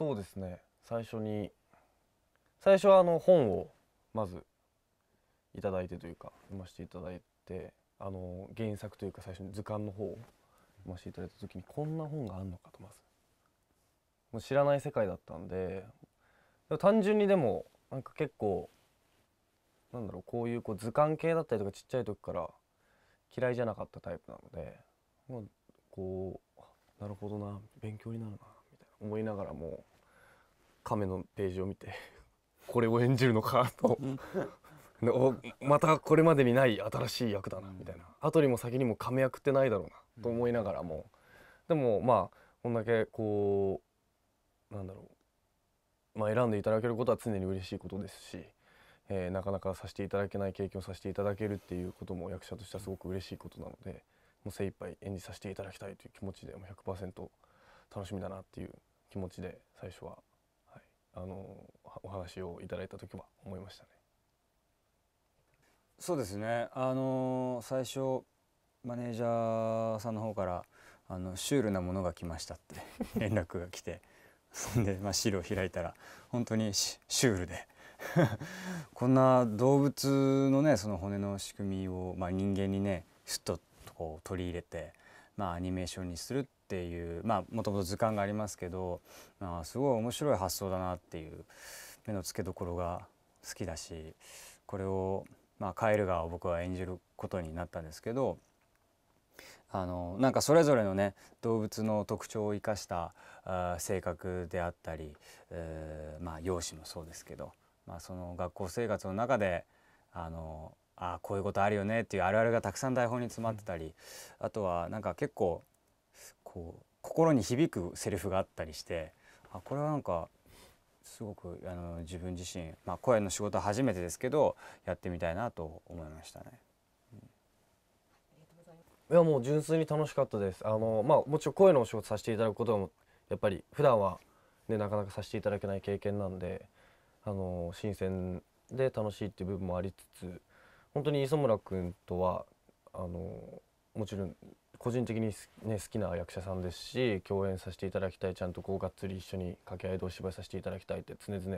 そうですね最初に最初はあの本をまず頂いてというか読ませていただいてあの原作というか最初に図鑑の方を読ませていただいた時にこんな本があんのかとまずもう知らない世界だったんで単純にでもなんか結構なんだろうこういうこう図鑑系だったりとかちっちゃい時から嫌いじゃなかったタイプなので、もうこうなるほどな勉強になるなみたいな思いながらも亀のページを見て これを演じるのかとまたこれまでにない新しい役だなみたいな後にも先にも亀役ってないだろうなと思いながらもでもまあこんだけこうなんだろうまあ選んでいただけることは常に嬉しいことですし。えー、なかなかさせていただけない経験をさせていただけるっていうことも役者としてはすごく嬉しいことなのでもう精一杯演じさせていただきたいという気持ちでもう100%楽しみだなっていう気持ちで最初はあのお話をいただいた時は思いましたね。そうですねあの最初マネージャーさんの方からあのシュールなものが来ましたって 連絡が来てそんで、まあ、資料開いたら本当にシュールで こんな動物のねその骨の仕組みを、まあ、人間にねすっとこう取り入れて、まあ、アニメーションにするってっていうまあもともと図鑑がありますけど、あ、すごい面白い発想だなっていう目の付けどころが好きだしこれを、まあ、カエル川を僕は演じることになったんですけど。あのなんかそれぞれのね動物の特徴を生かしたあ性格であったり、えー、まあ容姿もそうですけど、まあ、その学校生活の中であのあこういうことあるよねっていうあるあるがたくさん台本に詰まってたり、あとはなんか結構こう心に響くセリフがあったりしてあこれはなんかすごくあの自分自身、まあ、声の仕事初めてですけどやってみたいなと思いましたね。いやもう純粋に楽しかったです。あのまあもちろん声のお仕事させていただくこともやっぱり普段はねなかなかさせていただけない経験なんで、あの新鮮で楽しいっていう部分もありつつ、本当に磯村君とはあのもちろん個人的に、ね、好きな役者さんですし共演させていただきたいちゃんとこうがっつり一緒に掛け合いでお芝居させていただきたいって常々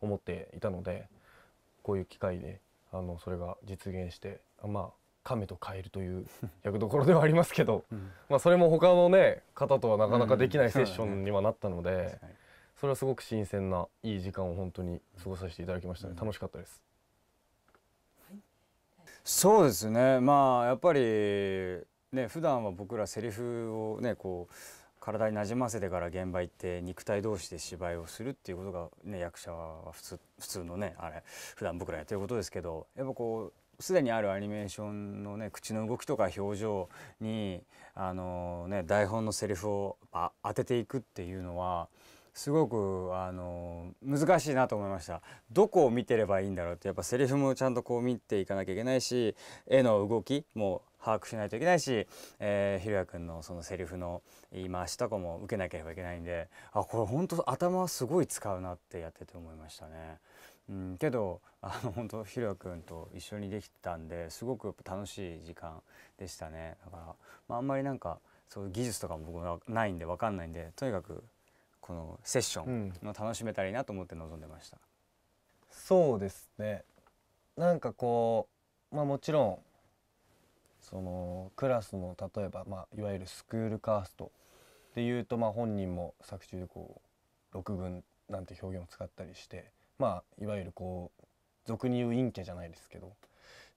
思っていたのでこういう機会であのそれが実現してまあ亀とカエルという 役どころではありますけど、うん、まあそれも他のね方とはなかなかできないセッションにはなったので、うんそね、それはすごく新鮮ないい時間を本当に過ごさせていただきましたね、うん、楽しかったです。そうですねまあやっぱりね普段は僕らセリフをねこう体になじませてから現場行って肉体同士で芝居をするっていうことが、ね、役者は普通普通のねあれ普段僕らやってることですけどやっぱこうすでにあるアニメーションのね口の動きとか表情にあの、ね、台本のセリフを当てていくっていうのはすごくあの難しいなと思いましたどこを見てればいいんだろうってやっぱセリフもちゃんとこう見ていかなきゃいけないし絵の動きも把握しないといけないし、えー、ひろやくんのそのセリフの言い回しとかも受けなければいけないんであこれ本当頭すごい使うなってやってて思いましたね。うん、けどあの本当ひろやくんと一緒にできたんですごく楽しい時間でしたねだから、まあ、あんまりなんかそういう技術とかも僕はないんで分かんないんでとにかくこのセッションの楽しめたらいいなと思って臨んでました、うん、そうですねなんかこうまあもちろんそのクラスの例えば、まあ、いわゆるスクールカーストっていうと、まあ、本人も作中でこう六軍なんて表現を使ったりしてまあいわゆるこう俗に言う陰キャじゃないですけどっ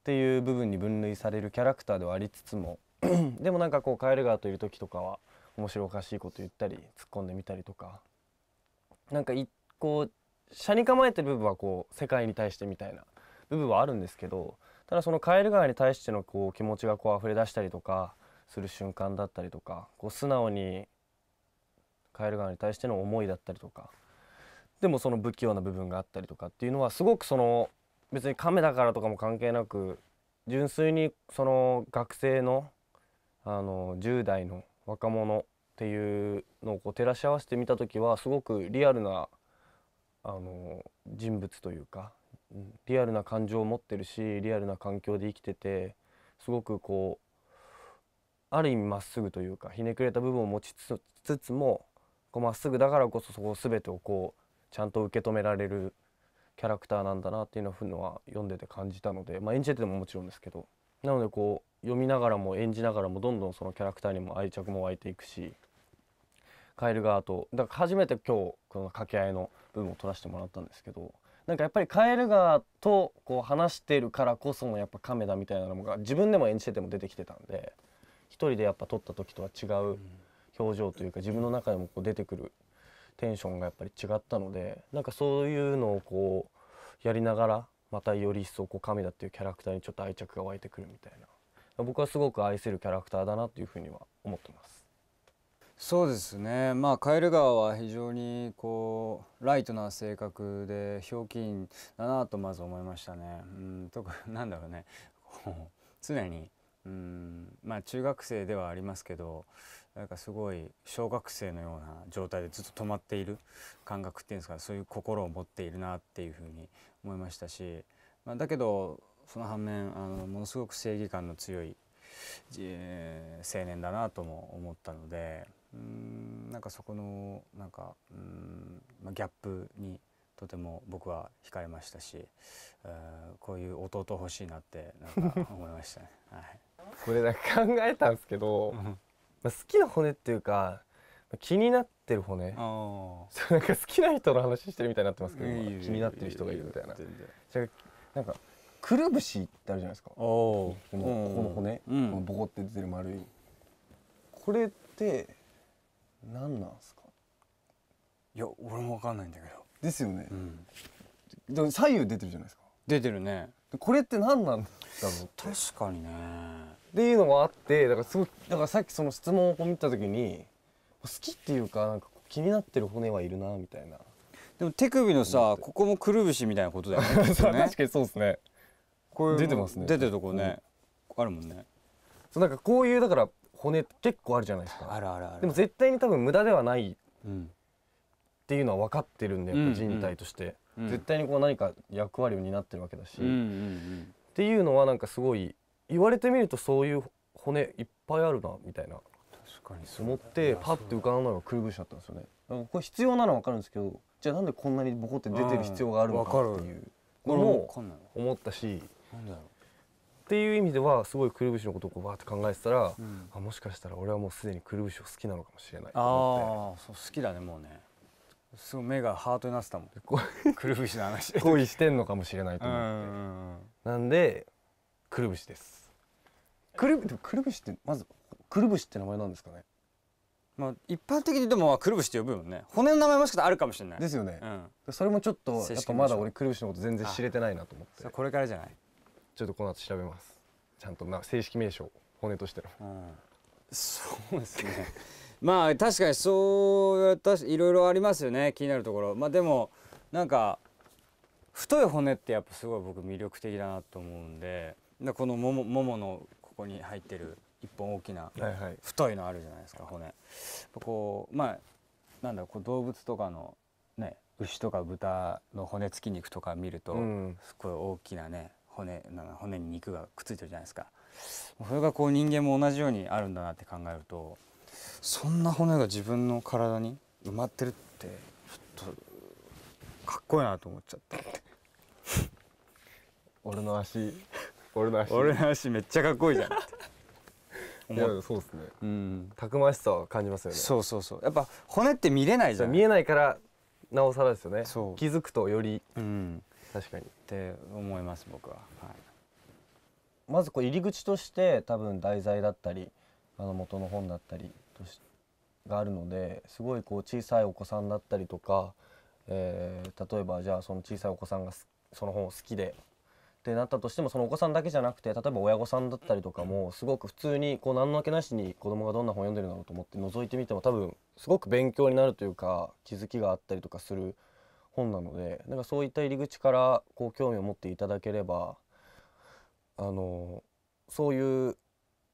ていう部分に分類されるキャラクターではありつつも でもなんかこうカエル川といる時とかは面白おかしいこと言ったり突っ込んでみたりとかなんか一個斜に構えてる部分はこう世界に対してみたいな部分はあるんですけどただそのカエル川に対してのこう気持ちがこう溢れ出したりとかする瞬間だったりとかこう素直にカエル川に対しての思いだったりとかでもその不器用な部分があったりとかっていうのはすごくその別に亀だからとかも関係なく純粋にその学生のあの10代の若者っていうのをこう照らし合わせてみた時はすごくリアルなあの人物というかリアルな感情を持ってるしリアルな環境で生きててすごくこうある意味まっすぐというかひねくれた部分を持ちつつもまっすぐだからこそそこ全てをこうちゃんと受け止められるキャラクターなんだなっていうのは読んでて感じたので、まあ、演じててももちろんですけどなのでこう読みながらも演じながらもどんどんそのキャラクターにも愛着も湧いていくしカエル側とだから初めて今日この掛け合いの部分を取らせてもらったんですけどなんかやっぱりカエル川とこう話してるからこそのやっぱメラみたいなのが自分でも演じてても出てきてたんで一人でやっぱ撮った時とは違う表情というか自分の中でもこう出てくるテンションがやっぱり違ったのでなんかそういうのをこうやりながらまたより一層こう亀田っていうキャラクターにちょっと愛着が湧いてくるみたいな僕はすごく愛せるキャラクターだなっていうふうには思ってます。そうですね、まあ、カエル川は非常にこうライトな性格でひょうきんだなとまず思いましたね。うん、特 なんだろうねう常にうんまあ中学生ではありますけどなんかすごい小学生のような状態でずっと止まっている感覚っていうんですかそういう心を持っているなっていうふうに思いましたし、まあ、だけどその反面あのものすごく正義感の強い、えー、青年だなとも思ったので。うんなんかそこのなんかうん、まあ、ギャップにとても僕は惹かれましたし、うこういう弟欲しいなってなんか思いましたね。はい、これなんか考えたんですけど、まあ、好きな骨っていうか気になってる骨そうなんか好きな人の話してるみたいになってますけど、気になってる人がいるみたいな。なんかくるぶしってあるじゃないですかこのここの骨、うん、このボコって出てる丸いこれって何なんすかいや俺も分かんないんだけどですよね、うん、でも左右出てるじゃないですか出てるねこれって何なんだろう確かにねっていうのもあってだからすごだからさっきその質問を見た時に好きっていうかなんか気になってる骨はいるなみたいなでも手首のさここもくるぶしみたいなことだよねね、確かにそうですねこれ出てますね出てるとこね、うん、あるもんねそうなんかこういうだから骨結構あるじゃないですかあるあるあるでも絶対に多分無駄ではないっていうのは分かってるんで人体として、うん絶対にこう何か役割を担ってるわけだし、うんうんうん、っていうのはなんかすごい言われてみるとそういう骨いっぱいあるなみたいな確かにそう思ってパッて浮かんだのがくるぶしだったんですよねこれ必要なのは分かるんですけどじゃあなんでこんなにボコって出てる必要があるのかっていうのも思ったしなんだろうっていう意味ではすごいくるぶしのことをこうバーって考えてたら、うん、あもしかしたら俺はもうすでにくるぶしを好きなのかもしれないと思ってあそう好きだねもうねすごい目がハートになってたもん くるぶしの話恋してんのかもしれないと思ってなんでくるぶしですくるでもくるぶしってまずくるぶしって名前なんですかねまあ、一般的にでもくるぶしって呼ぶよね骨の名前もしかしたらあるかもしれないですよね、うん、それもちょっとやっぱまだ俺くるぶしのこと全然知れてないなと思ってこれからじゃないちょっとこの後調べますちゃんとな正式名称骨としての、そうですね まあ確かにそういろいろありますよね気になるところまあでもなんか太い骨ってやっぱすごい僕魅力的だなと思うんでこのもももものここに入ってる一本大きな太いのあるじゃないですか、はいはい、骨こうまあなんだこう動物とかのね牛とか豚の骨付き肉とか見ると、うん、すごい大きなね骨骨に肉がくっついてるじゃないですかそれがこう人間も同じようにあるんだなって考えるとそんな骨が自分の体に埋まってるってちょっとかっこいいなと思っちゃった俺の足俺の足俺の足めっちゃかっこいいじゃんいやそうですね、うん、たくましさを感じますよねそうそうそうやっぱ骨って見れないじゃん見えないからなおさらですよね気づくとより、うん、確かにって思います僕は、はい、まずこう入り口として多分題材だったりあの元の本だったりとしがあるのですごいこう小さいお子さんだったりとか、えー、例えばじゃあその小さいお子さんがその本を好きでってなったとしてもそのお子さんだけじゃなくて例えば親御さんだったりとかもすごく普通にこう何のけなしに子供がどんな本読んでるんだろうと思って覗いてみても多分すごく勉強になるというか気づきがあったりとかする本なのでなんかそういった入り口からこう興味を持っていただければあのそういう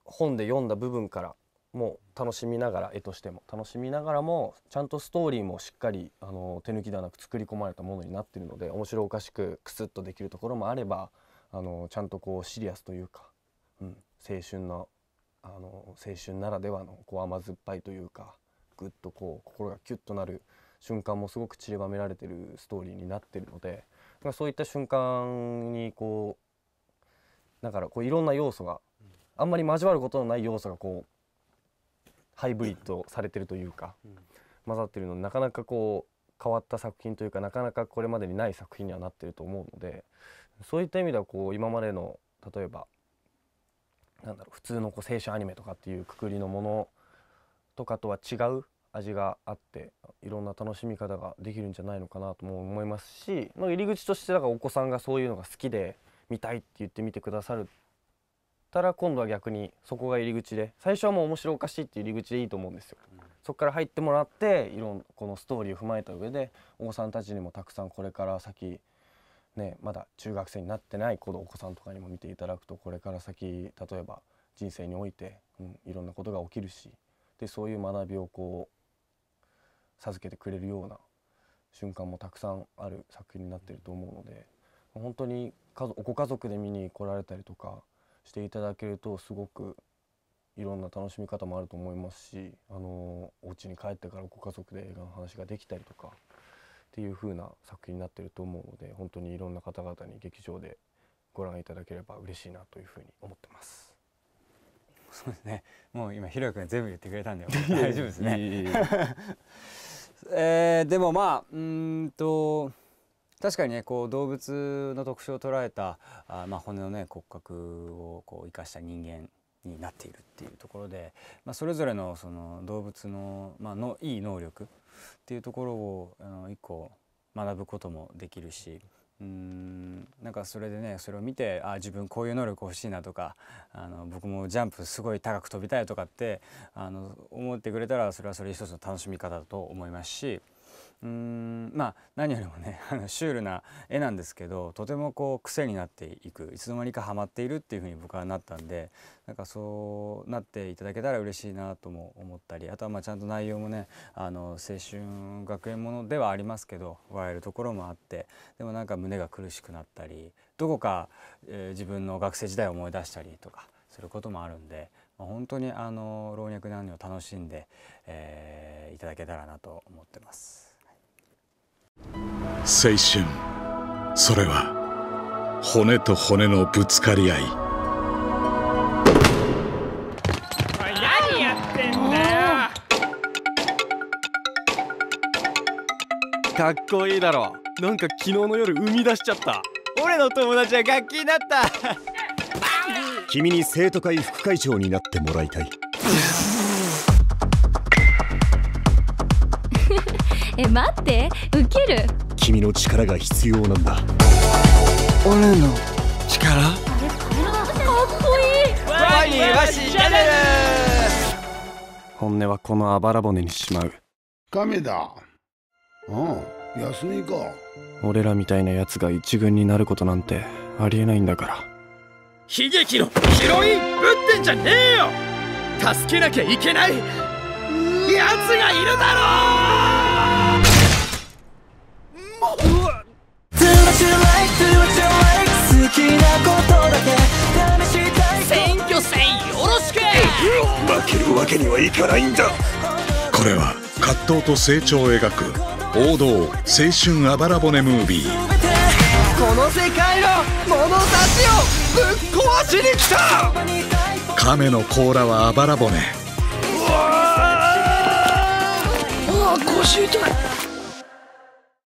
本で読んだ部分からも楽しみながら絵としても楽しみながらもちゃんとストーリーもしっかりあの手抜きではなく作り込まれたものになってるので面白おかしくクスッとできるところもあればあのちゃんとこうシリアスというか、うん、青春のあの青春ならではのこう甘酸っぱいというかぐっとこう心がキュッとなる瞬間もすごく散りばめられてるストーリーになってるのでそういった瞬間にこうだからこういろんな要素があんまり交わることのない要素がこうハイブリッドされてるというか混ざってるのでなかなかこう変わった作品というかなかなかこれまでにない作品にはなってると思うのでそういった意味ではこう今までの例えばなんだろう普通のこう青春アニメとかっていうくくりのものとかとは違う味があっていろんな楽しみ方ができるんじゃないのかなとも思いますし、まあ、入り口としてだからお子さんがそういうのが好きで見たいって言ってみてくださるたら今度は逆にそこが入り口で最初はもう面白おかしいっていう入り口でいいと思うんですよ。うん、そこから入ってもらっていろんこのストーリーを踏まえた上でお子さんたちにもたくさんこれから先ね、まだ中学生になってない子のお子さんとかにも見ていただくとこれから先例えば人生において、うん、いろんなことが起きるしでそういう学びをこう授けてくれるような瞬間もたくさんある作品になってると思うので本当にご家族で見に来られたりとかしていただけるとすごくいろんな楽しみ方もあると思いますしあのお家に帰ってからご家族で映画の話ができたりとかっていう風な作品になってると思うので本当にいろんな方々に劇場でご覧いただければ嬉しいなというふうに思ってます。そうですね。もう今ひろやくん全部言ってくれたんで 大丈夫ですね。いいいえー、でもまあうんと確かにねこう動物の特徴を捉えたあ、まあ、骨のね骨格をこう生かした人間になっているっていうところで、まあ、それぞれのその動物の,、まあのいい能力っていうところをあの一個学ぶこともできるしうんなんかそれでねそれを見てあ自分こういう能力欲しいなとかあの僕もジャンプすごい高く飛びたいとかってあの思ってくれたらそれはそれ一つの楽しみ方だと思いますしうんまあ何よりもね あのシュールな絵なんですけどとてもこう癖になっていくいつの間にかハマっているっていうふうに僕はなったんでなんかそうなっていただけたら嬉しいなとも思ったりあとはまあちゃんと内容もねあの青春学園ものではありますけど笑えるところもあってでもなんか胸が苦しくなったりどこか、えー、自分の学生時代を思い出したりとかすることもあるんで。まあ、本当にあの老若男女を楽しんで、えー、いただけたらなと思ってます。青春それは骨と骨のぶつかり合い何やってんだよかっこいいだろなんか昨日の夜生み出しちゃった俺の友達は楽器になった君に生徒会副会長になってもらいたいえ待って受ける君の力が必要なんだ俺の力かっこいいワニワシチャンネル本音はこのあばら骨にしまう亀だうん休みか俺らみたいなやつが一軍になることなんてありえないんだから悲劇のヒロインぶってんじゃねえよ助けなきゃいけない奴がいるだろう選挙戦よろしく負けるわけにはいかないんだこれは葛藤と成長を描く王道青春あばら骨ムービーこの世界の物差しをぶっ壊しに来た亀の甲羅はあばら骨うわあ腰痛い